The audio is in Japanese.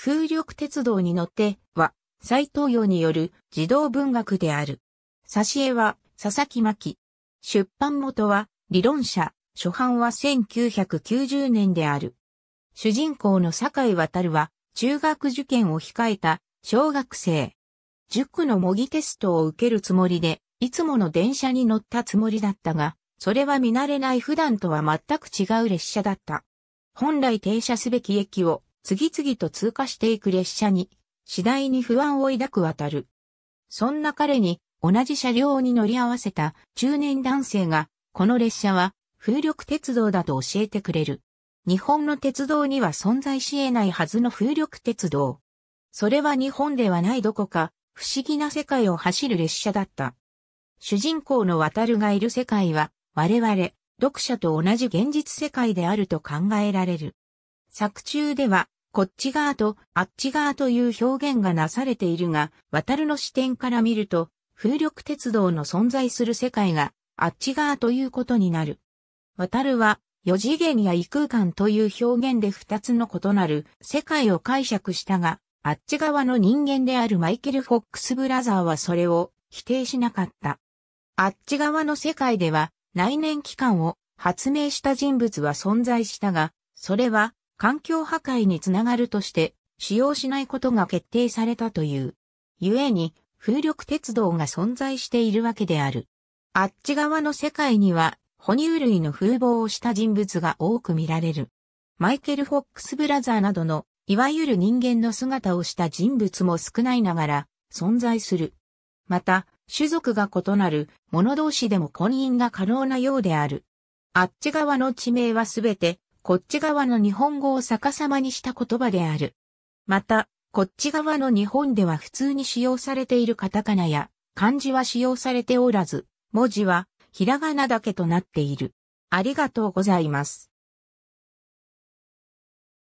風力鉄道に乗っては、斎藤洋による児童文学である。挿絵は佐々木巻。出版元は理論者、初版は1990年である。主人公の坂井渡は中学受験を控えた小学生。塾の模擬テストを受けるつもりで、いつもの電車に乗ったつもりだったが、それは見慣れない普段とは全く違う列車だった。本来停車すべき駅を次々と通過していく列車に、次第に不安を抱く渡る。そんな彼に、同じ車両に乗り合わせた中年男性が、この列車は風力鉄道だと教えてくれる。日本の鉄道には存在し得ないはずの風力鉄道。それは日本ではないどこか不思議な世界を走る列車だった。主人公の渡るがいる世界は我々読者と同じ現実世界であると考えられる。作中ではこっち側とあっち側という表現がなされているが、渡るの視点から見ると、風力鉄道の存在する世界があっち側ということになる。渡るは、四次元や異空間という表現で二つの異なる世界を解釈したが、あっち側の人間であるマイケル・フォックス・ブラザーはそれを否定しなかった。あっち側の世界では内燃機関を発明した人物は存在したが、それは環境破壊につながるとして使用しないことが決定されたという。故に風力鉄道が存在しているわけである。あっち側の世界には哺乳類の風貌をした人物が多く見られる。マイケル・フォックス・ブラザーなどのいわゆる人間の姿をした人物も少ないながら存在する。また、種族が異なる者同士でも婚姻が可能なようである。あっち側の地名はすべてこっち側の日本語を逆さまにした言葉である。また、こっち側の日本では普通に使用されているカタカナや漢字は使用されておらず、文字はひらがなだけとなっている。ありがとうございます。